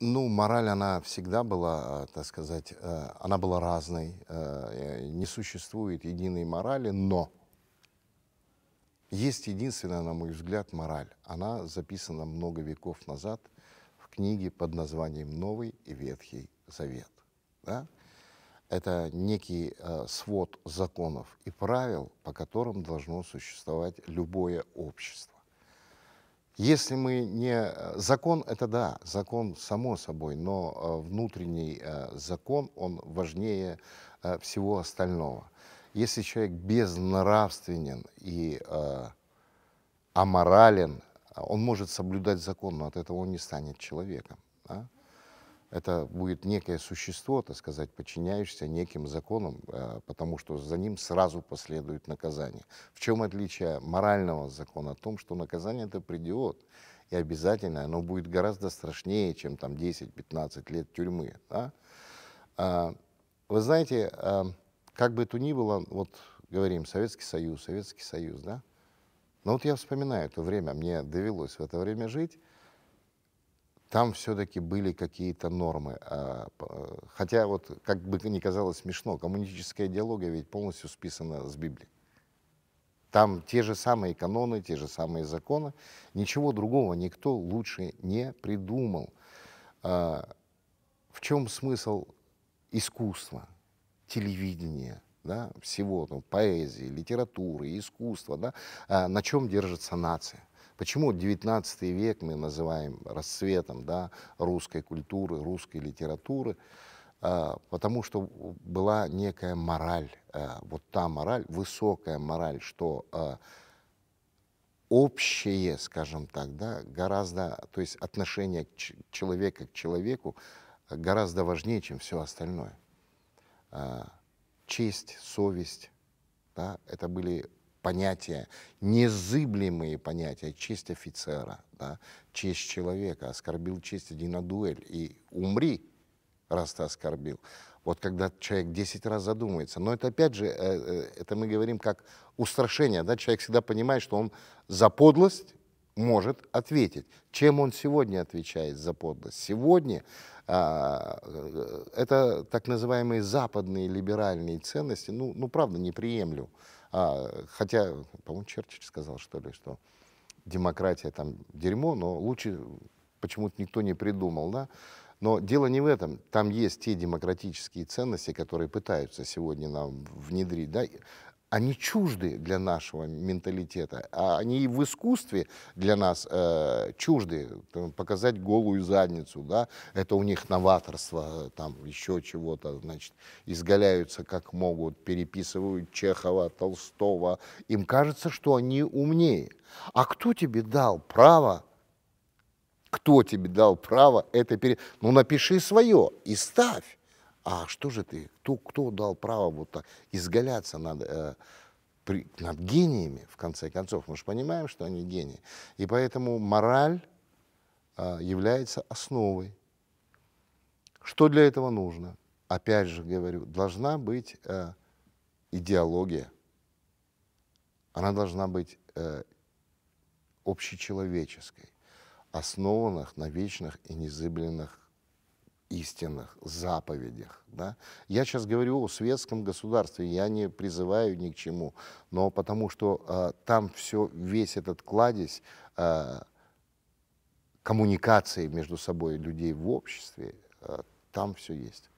Ну, мораль, она всегда была, э, так сказать, э, она была разной. Э, не существует единой морали, но есть единственная, на мой взгляд, мораль. Она записана много веков назад в книге под названием «Новый и Ветхий Завет». Да? Это некий э, свод законов и правил, по которым должно существовать любое общество. Если мы не... Э, закон — это да, закон само собой, но э, внутренний э, закон, он важнее всего остального. Если человек безнравственен и аморален, он может соблюдать закон, но от этого он не станет человеком. Да? это будет некое существо, так сказать, подчиняющееся неким законам, э, потому что за ним сразу последует наказание. В чем отличие морального закона? О том, что наказание это придет, и обязательно оно будет гораздо страшнее, чем там 10-15 лет тюрьмы. Да? А, вы знаете, э, как бы то ни было, вот говорим, Советский Союз, Советский Союз, да? Но вот я вспоминаю то время, мне довелось в это время жить, там все-таки были какие-то нормы. А, э, хотя вот, как бы ни казалось смешно, коммунистическая идеология ведь полностью списана с Библии. Там те же самые каноны, те же самые законы. Ничего другого никто лучше не придумал. А, в чем смысл искусства, телевидения, да, всего, ну, поэзии, литературы, искусства, да, а на чем держится нация? Почему 19 век мы называем расцветом да, русской культуры, русской литературы? А, потому что была некая мораль, а, вот та мораль, высокая мораль, что а, общее, скажем так, да, гораздо, то есть отношение человека к человеку гораздо важнее, чем все остальное. Честь, совесть, да, это были понятия, незыблемые понятия, честь офицера, да, честь человека, оскорбил честь, один на дуэль и умри, раз ты оскорбил. Вот когда человек 10 раз задумается. Но это опять же, э, э, это мы говорим как устрашение. Да? Человек всегда понимает, что он за подлость может ответить. Чем он сегодня отвечает за подлость? Сегодня а, э, это так называемые западные либеральные ценности, ну, ну правда, не приемлю. А, хотя, по-моему, Черчилль сказал, что ли, что демократия там дерьмо, но лучше почему-то никто не придумал, да? Но дело не в этом. Там есть те демократические ценности, которые пытаются сегодня нам внедрить. Да? они чужды для нашего менталитета, а они и в искусстве для нас э, чужды. Там, показать голую задницу, да, это у них новаторство, там еще чего-то, значит, изгаляются как могут, переписывают Чехова, Толстого. Им кажется, что они умнее. А кто тебе дал право? Кто тебе дал право это пере... Ну, напиши свое и ставь. А что же ты? Кто, кто дал право вот так изгаляться над, э, при, над гениями, в конце концов? Мы же понимаем, что они гении. И поэтому мораль э, является основой. Что для этого нужно? Опять же говорю, должна быть э, идеология. Она должна быть э, общечеловеческой, основанных на вечных и незыбленных истинных заповедях. Да? Я сейчас говорю о светском государстве, я не призываю ни к чему, но потому что э, там все, весь этот кладезь э, коммуникации между собой людей в обществе, э, там все есть.